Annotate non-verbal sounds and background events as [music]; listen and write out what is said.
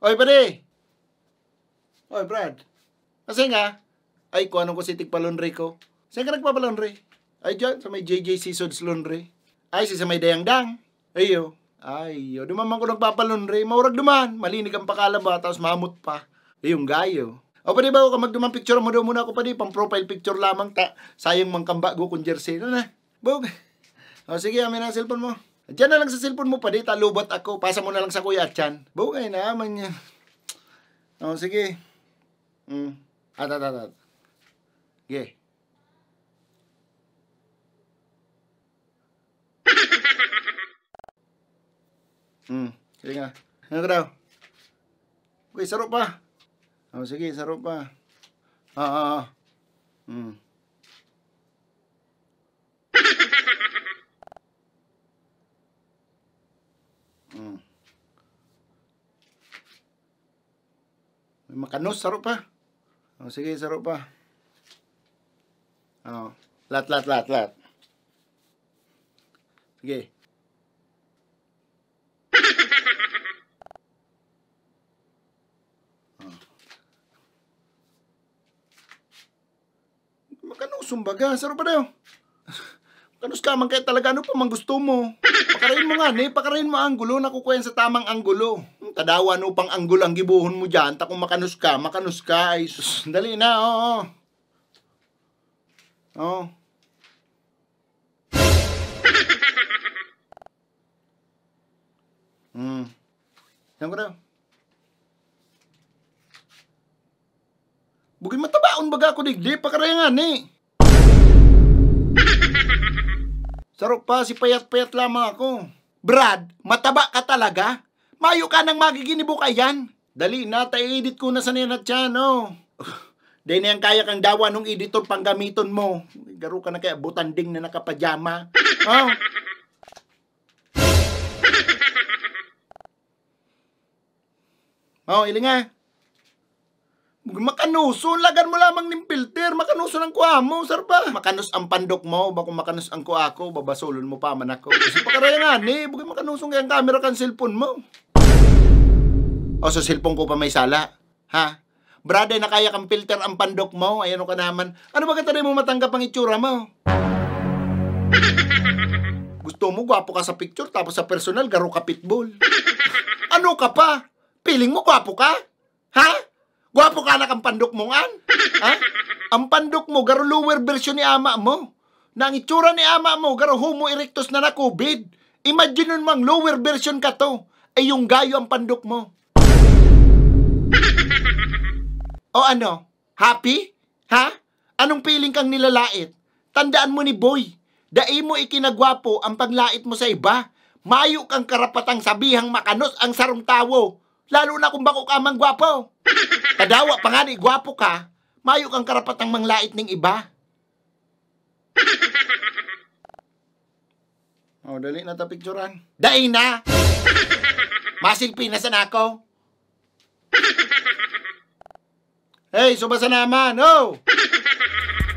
Oy, pare. Oy, Brad. Kasi nga, ay, kung anong ko si Tigpalonre ko. Saan ka nagpapalonre? Ay, dyan, sa may JJ Seasons Laundry. Ay, si sa may Dayangdang. Ayo. Ayo. Dumaman ko nagpapalonre. Maurag duman. Malinig ang pakalaba, tapos mamot pa. Ayong gayo. O pwede ba ako magduman picture mo daw muna ako pa di, pang profile picture lamang ta. Sayang mang kambago kung jersey. Ano na? Bog. O sige, amin ang cellphone mo. Diyan na lang sa cellphone mo, pa, padita, lubot ako. Pasa mo na lang sa kuya at chan. Bukay na, aman niya. O, oh, sige. Mm. At, at, at, at. Sige. Hmm, [laughs] sige nga. Ano ka daw? Okay, sarap pa. O, oh, sige, sarap pa. ah, oo, ah, Ah. Hmm. Mm. May makanos, sarap pa. O, oh, sige, sarap pa. Ano? Lat, lat, lat, lat. Sige. oh. Makanos, sumbaga. Sarap pa daw. Kanus ka man talaga ano pa mang gusto mo. Pakarain mo nga ni, pakarain mo ang gulo na kukuyan sa tamang anggulo. Hmm, tadawa ano pang anggulo ang gibuhon mo diyan ta kung makanus ka, makanus ka ay sus, dali na oo. Oh. oh. [laughs] Hmm. Yan ko na. Bugin matabaon baga ko digdi, pakarayan nga ni. Sarok pa, si payat-payat lamang ako. Brad, mataba ka talaga? Mayo ka nang magiginibuka yan. Dali na, edit ko na sa ninat yan, oh. [sighs] Dahil na yan kaya kang dawa nung editor pang gamiton mo. Garo ka na kaya butanding na nakapajama. [laughs] Oh. Oh, ilinga makanuson lagan mo lamang ning filter, makanuson ang kuha mo, sir ba? Makanus ang pandok mo, ba bako makanus ang kuha ko, babasulon mo pa man ako. Kasi pakarayangan eh, bukay makanuso kaya ang camera kan cellphone mo. O sa cellphone ko pa may sala, ha? Brother, na kaya kang filter ang pandok mo, ayan ka naman. Ano ba katari mo matanggap ang itsura mo? [laughs] Gusto mo, gwapo ka sa picture, tapos sa personal, garo ka pitbull. Ano ka pa? Piling mo, gwapo ka? Ha? Guwapo ka anak ang pandok mo ngan? Ha? Ang pandok mo, garo lower version ni ama mo. Nang itsura ni ama mo, garo homo erectus na na COVID. Imagine nun mang lower version ka to. Ay eh, yung gayo ang pandok mo. o ano? Happy? Ha? Anong piling kang nilalait? Tandaan mo ni Boy, dai mo ikinagwapo ang paglait mo sa iba. Mayo kang karapatang sabihang makanos ang sarong tawo. Lalo na kung bako ka mang gwapo. Padawa [laughs] pa nga ni gwapo ka, mayo kang karapatang manglait ng iba. [laughs] Oh, dali na ta picturean. Dai na. [laughs] Masigpi na sa nako. Hey, subasa naman, no! Oh.